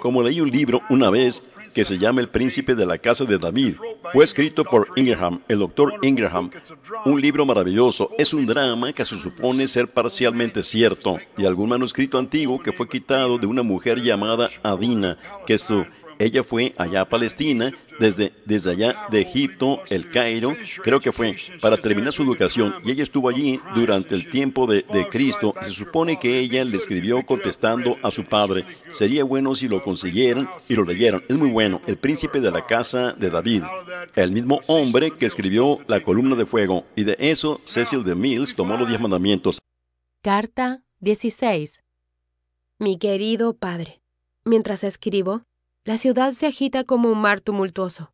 como leí un libro una vez que se llama El Príncipe de la Casa de David. Fue escrito por Ingraham, el doctor Ingraham. Un libro maravilloso. Es un drama que se supone ser parcialmente cierto. Y algún manuscrito antiguo que fue quitado de una mujer llamada Adina, que su ella fue allá a Palestina, desde, desde allá de Egipto, el Cairo, creo que fue, para terminar su educación. Y ella estuvo allí durante el tiempo de, de Cristo. Se supone que ella le escribió contestando a su padre. Sería bueno si lo consiguieran y lo leyeran. Es muy bueno. El príncipe de la casa de David. El mismo hombre que escribió la columna de fuego. Y de eso Cecil de Mills tomó los diez mandamientos. Carta 16. Mi querido padre, mientras escribo, la ciudad se agita como un mar tumultuoso.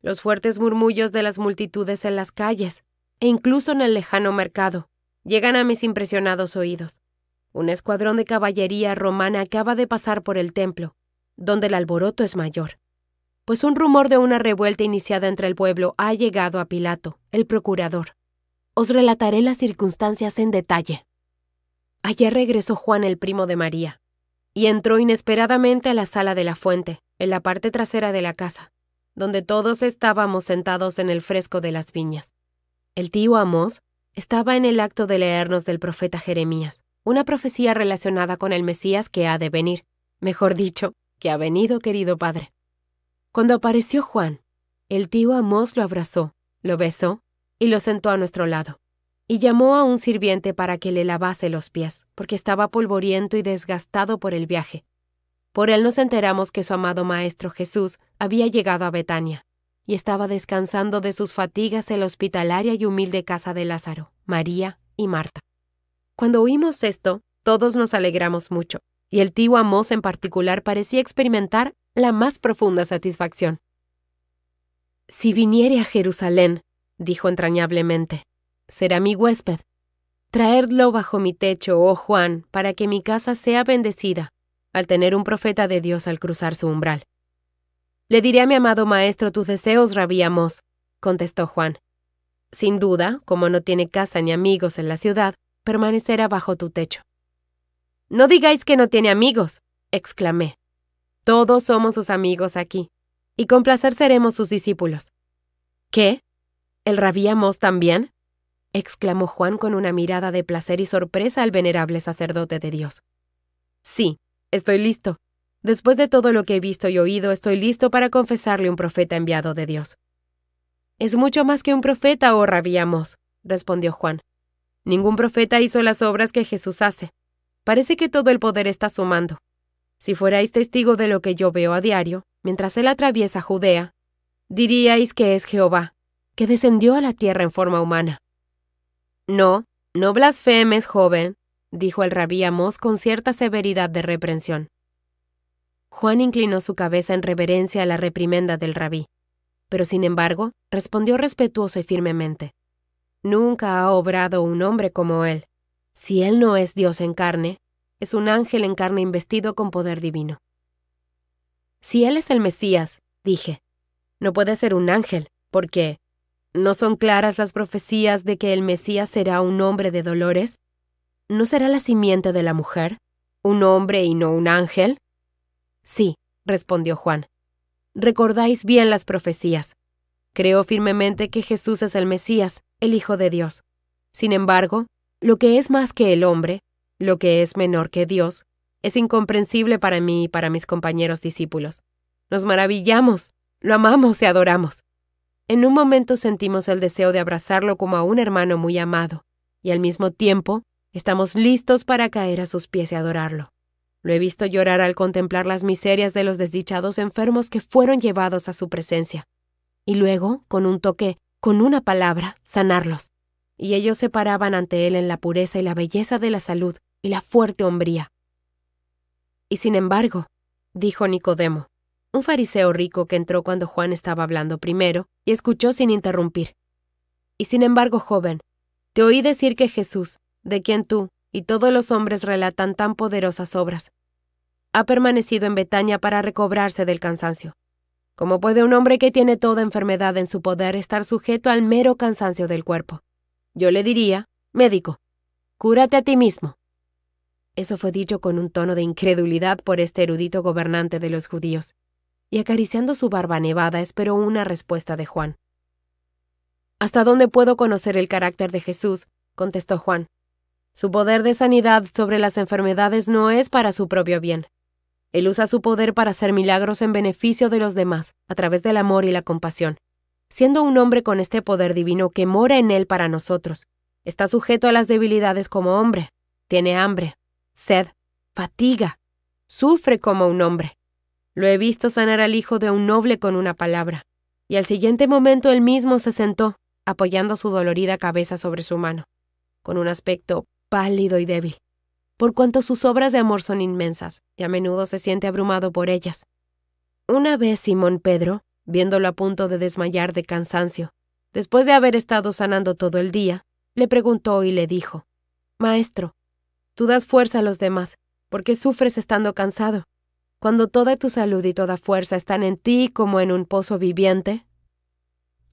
Los fuertes murmullos de las multitudes en las calles, e incluso en el lejano mercado, llegan a mis impresionados oídos. Un escuadrón de caballería romana acaba de pasar por el templo, donde el alboroto es mayor, pues un rumor de una revuelta iniciada entre el pueblo ha llegado a Pilato, el procurador. Os relataré las circunstancias en detalle. Ayer regresó Juan el primo de María, y entró inesperadamente a la sala de la fuente, en la parte trasera de la casa, donde todos estábamos sentados en el fresco de las viñas. El tío Amos estaba en el acto de leernos del profeta Jeremías, una profecía relacionada con el Mesías que ha de venir, mejor dicho, que ha venido, querido padre. Cuando apareció Juan, el tío Amos lo abrazó, lo besó y lo sentó a nuestro lado y llamó a un sirviente para que le lavase los pies, porque estaba polvoriento y desgastado por el viaje. Por él nos enteramos que su amado Maestro Jesús había llegado a Betania, y estaba descansando de sus fatigas en la hospitalaria y humilde casa de Lázaro, María y Marta. Cuando oímos esto, todos nos alegramos mucho, y el tío Amos en particular parecía experimentar la más profunda satisfacción. Si viniere a Jerusalén, dijo entrañablemente, será mi huésped. Traedlo bajo mi techo, oh Juan, para que mi casa sea bendecida, al tener un profeta de Dios al cruzar su umbral. Le diré a mi amado maestro tus deseos, rabíamos, contestó Juan. Sin duda, como no tiene casa ni amigos en la ciudad, permanecerá bajo tu techo. No digáis que no tiene amigos, exclamé. Todos somos sus amigos aquí, y con placer seremos sus discípulos. ¿Qué? ¿El rabíamos también? exclamó Juan con una mirada de placer y sorpresa al venerable sacerdote de Dios. Sí, estoy listo. Después de todo lo que he visto y oído, estoy listo para confesarle un profeta enviado de Dios. Es mucho más que un profeta, oh rabíamos, respondió Juan. Ningún profeta hizo las obras que Jesús hace. Parece que todo el poder está sumando. Si fuerais testigo de lo que yo veo a diario, mientras él atraviesa Judea, diríais que es Jehová, que descendió a la tierra en forma humana. No, no blasfemes, joven, dijo el rabí Amos con cierta severidad de reprensión. Juan inclinó su cabeza en reverencia a la reprimenda del rabí, pero sin embargo respondió respetuoso y firmemente. Nunca ha obrado un hombre como él. Si él no es Dios en carne, es un ángel en carne investido con poder divino. Si él es el Mesías, dije, no puede ser un ángel, porque ¿No son claras las profecías de que el Mesías será un hombre de dolores? ¿No será la simiente de la mujer? ¿Un hombre y no un ángel? Sí, respondió Juan. Recordáis bien las profecías. Creo firmemente que Jesús es el Mesías, el Hijo de Dios. Sin embargo, lo que es más que el hombre, lo que es menor que Dios, es incomprensible para mí y para mis compañeros discípulos. Nos maravillamos, lo amamos y adoramos. En un momento sentimos el deseo de abrazarlo como a un hermano muy amado, y al mismo tiempo estamos listos para caer a sus pies y adorarlo. Lo he visto llorar al contemplar las miserias de los desdichados enfermos que fueron llevados a su presencia, y luego, con un toque, con una palabra, sanarlos. Y ellos se paraban ante él en la pureza y la belleza de la salud y la fuerte hombría. Y sin embargo, dijo Nicodemo, un fariseo rico que entró cuando Juan estaba hablando primero y escuchó sin interrumpir. Y sin embargo, joven, te oí decir que Jesús, de quien tú y todos los hombres relatan tan poderosas obras, ha permanecido en Betania para recobrarse del cansancio. ¿Cómo puede un hombre que tiene toda enfermedad en su poder estar sujeto al mero cansancio del cuerpo? Yo le diría, médico, cúrate a ti mismo. Eso fue dicho con un tono de incredulidad por este erudito gobernante de los judíos y acariciando su barba nevada esperó una respuesta de Juan. ¿Hasta dónde puedo conocer el carácter de Jesús? contestó Juan. Su poder de sanidad sobre las enfermedades no es para su propio bien. Él usa su poder para hacer milagros en beneficio de los demás, a través del amor y la compasión. Siendo un hombre con este poder divino que mora en él para nosotros, está sujeto a las debilidades como hombre, tiene hambre, sed, fatiga, sufre como un hombre, lo he visto sanar al hijo de un noble con una palabra, y al siguiente momento él mismo se sentó, apoyando su dolorida cabeza sobre su mano, con un aspecto pálido y débil, por cuanto sus obras de amor son inmensas, y a menudo se siente abrumado por ellas. Una vez Simón Pedro, viéndolo a punto de desmayar de cansancio, después de haber estado sanando todo el día, le preguntó y le dijo, Maestro, tú das fuerza a los demás, ¿por qué sufres estando cansado? cuando toda tu salud y toda fuerza están en ti como en un pozo viviente?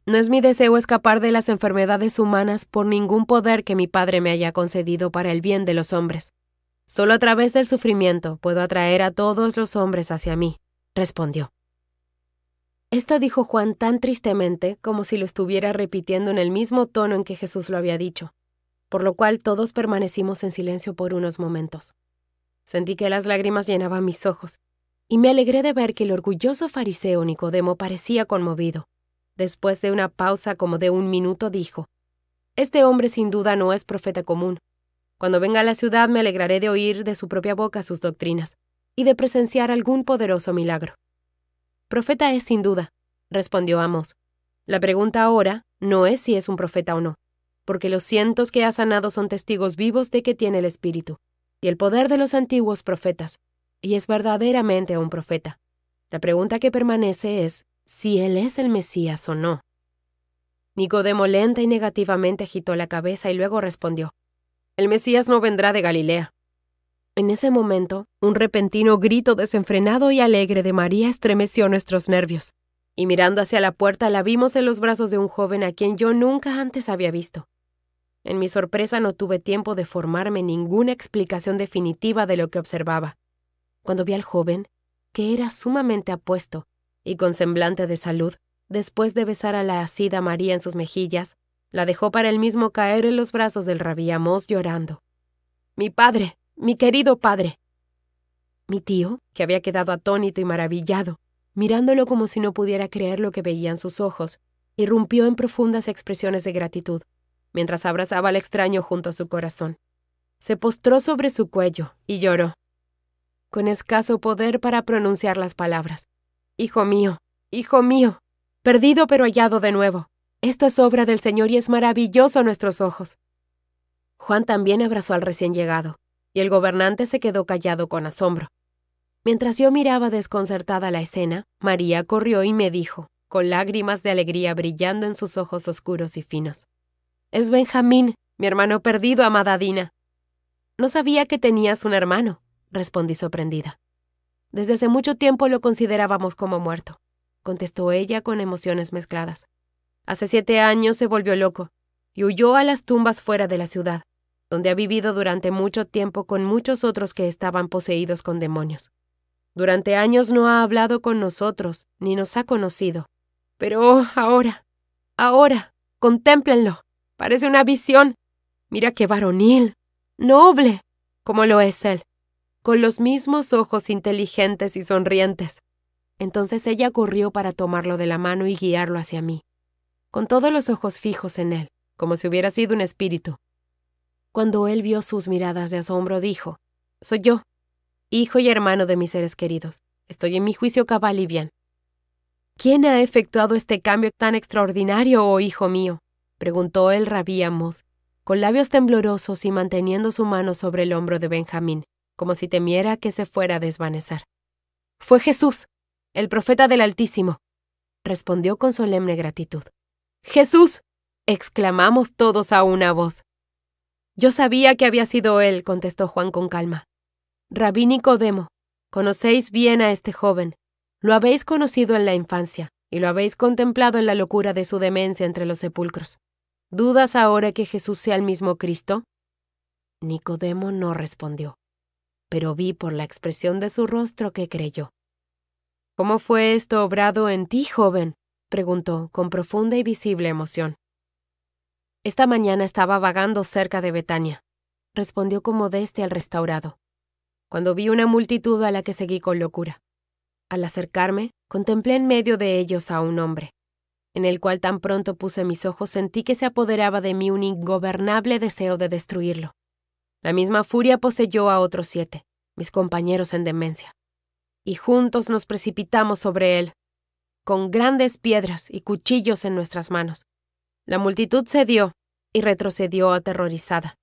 No es mi deseo escapar de las enfermedades humanas por ningún poder que mi Padre me haya concedido para el bien de los hombres. Solo a través del sufrimiento puedo atraer a todos los hombres hacia mí, respondió. Esto dijo Juan tan tristemente como si lo estuviera repitiendo en el mismo tono en que Jesús lo había dicho, por lo cual todos permanecimos en silencio por unos momentos. Sentí que las lágrimas llenaban mis ojos y me alegré de ver que el orgulloso fariseo Nicodemo parecía conmovido. Después de una pausa como de un minuto dijo, Este hombre sin duda no es profeta común. Cuando venga a la ciudad me alegraré de oír de su propia boca sus doctrinas y de presenciar algún poderoso milagro. Profeta es sin duda, respondió Amos. La pregunta ahora no es si es un profeta o no, porque los cientos que ha sanado son testigos vivos de que tiene el Espíritu y el poder de los antiguos profetas, y es verdaderamente un profeta. La pregunta que permanece es si él es el Mesías o no. Nicodemo lenta y negativamente agitó la cabeza y luego respondió, El Mesías no vendrá de Galilea. En ese momento, un repentino grito desenfrenado y alegre de María estremeció nuestros nervios, y mirando hacia la puerta la vimos en los brazos de un joven a quien yo nunca antes había visto. En mi sorpresa no tuve tiempo de formarme ninguna explicación definitiva de lo que observaba cuando vi al joven, que era sumamente apuesto y con semblante de salud, después de besar a la asida María en sus mejillas, la dejó para él mismo caer en los brazos del rabí llorando. Mi padre, mi querido padre. Mi tío, que había quedado atónito y maravillado, mirándolo como si no pudiera creer lo que veían sus ojos, irrumpió en profundas expresiones de gratitud, mientras abrazaba al extraño junto a su corazón. Se postró sobre su cuello y lloró, con escaso poder para pronunciar las palabras. Hijo mío, hijo mío, perdido pero hallado de nuevo. Esto es obra del Señor y es maravilloso a nuestros ojos. Juan también abrazó al recién llegado, y el gobernante se quedó callado con asombro. Mientras yo miraba desconcertada la escena, María corrió y me dijo, con lágrimas de alegría brillando en sus ojos oscuros y finos. Es Benjamín, mi hermano perdido, amada Dina. No sabía que tenías un hermano respondí sorprendida. Desde hace mucho tiempo lo considerábamos como muerto, contestó ella con emociones mezcladas. Hace siete años se volvió loco y huyó a las tumbas fuera de la ciudad, donde ha vivido durante mucho tiempo con muchos otros que estaban poseídos con demonios. Durante años no ha hablado con nosotros, ni nos ha conocido. Pero ahora, ahora, contémplenlo. Parece una visión. Mira qué varonil, noble, como lo es él con los mismos ojos inteligentes y sonrientes. Entonces ella corrió para tomarlo de la mano y guiarlo hacia mí, con todos los ojos fijos en él, como si hubiera sido un espíritu. Cuando él vio sus miradas de asombro, dijo, Soy yo, hijo y hermano de mis seres queridos. Estoy en mi juicio cabal y bien. ¿Quién ha efectuado este cambio tan extraordinario, oh hijo mío? preguntó el rabí con labios temblorosos y manteniendo su mano sobre el hombro de Benjamín como si temiera que se fuera a desvanecer. Fue Jesús, el profeta del Altísimo, respondió con solemne gratitud. Jesús, exclamamos todos a una voz. Yo sabía que había sido él, contestó Juan con calma. Rabí Nicodemo, conocéis bien a este joven, lo habéis conocido en la infancia y lo habéis contemplado en la locura de su demencia entre los sepulcros. ¿Dudas ahora que Jesús sea el mismo Cristo? Nicodemo no respondió pero vi por la expresión de su rostro que creyó. ¿Cómo fue esto obrado en ti, joven? preguntó, con profunda y visible emoción. Esta mañana estaba vagando cerca de Betania, respondió con modestia al restaurado, cuando vi una multitud a la que seguí con locura. Al acercarme, contemplé en medio de ellos a un hombre, en el cual tan pronto puse mis ojos sentí que se apoderaba de mí un ingobernable deseo de destruirlo. La misma furia poseyó a otros siete, mis compañeros en demencia, y juntos nos precipitamos sobre él, con grandes piedras y cuchillos en nuestras manos. La multitud cedió y retrocedió aterrorizada,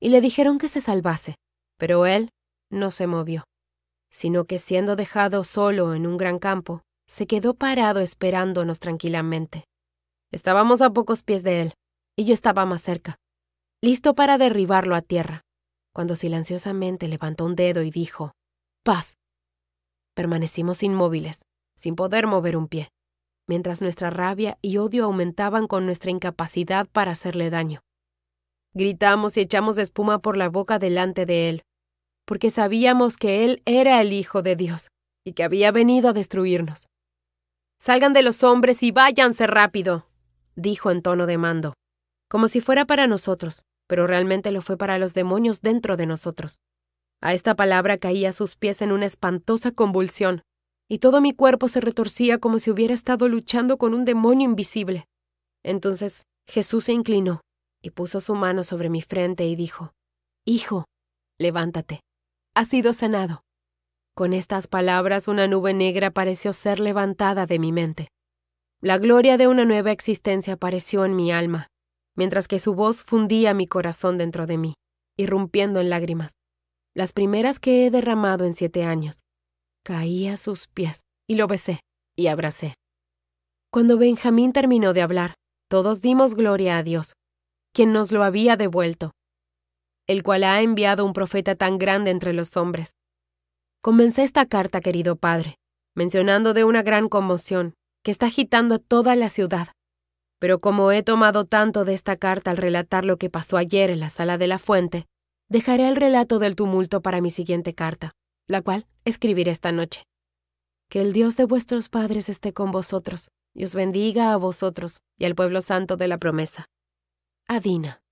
y le dijeron que se salvase, pero él no se movió, sino que siendo dejado solo en un gran campo, se quedó parado esperándonos tranquilamente. Estábamos a pocos pies de él, y yo estaba más cerca, listo para derribarlo a tierra cuando silenciosamente levantó un dedo y dijo, Paz. Permanecimos inmóviles, sin poder mover un pie, mientras nuestra rabia y odio aumentaban con nuestra incapacidad para hacerle daño. Gritamos y echamos espuma por la boca delante de él, porque sabíamos que él era el Hijo de Dios y que había venido a destruirnos. Salgan de los hombres y váyanse rápido, dijo en tono de mando, como si fuera para nosotros, pero realmente lo fue para los demonios dentro de nosotros. A esta palabra caía a sus pies en una espantosa convulsión, y todo mi cuerpo se retorcía como si hubiera estado luchando con un demonio invisible. Entonces Jesús se inclinó y puso su mano sobre mi frente y dijo, Hijo, levántate, has sido sanado. Con estas palabras una nube negra pareció ser levantada de mi mente. La gloria de una nueva existencia apareció en mi alma, mientras que su voz fundía mi corazón dentro de mí, irrumpiendo en lágrimas, las primeras que he derramado en siete años. Caí a sus pies y lo besé y abracé. Cuando Benjamín terminó de hablar, todos dimos gloria a Dios, quien nos lo había devuelto, el cual ha enviado un profeta tan grande entre los hombres. Comencé esta carta, querido Padre, mencionando de una gran conmoción que está agitando toda la ciudad pero como he tomado tanto de esta carta al relatar lo que pasó ayer en la sala de la fuente, dejaré el relato del tumulto para mi siguiente carta, la cual escribiré esta noche. Que el Dios de vuestros padres esté con vosotros, y os bendiga a vosotros y al pueblo santo de la promesa. Adina.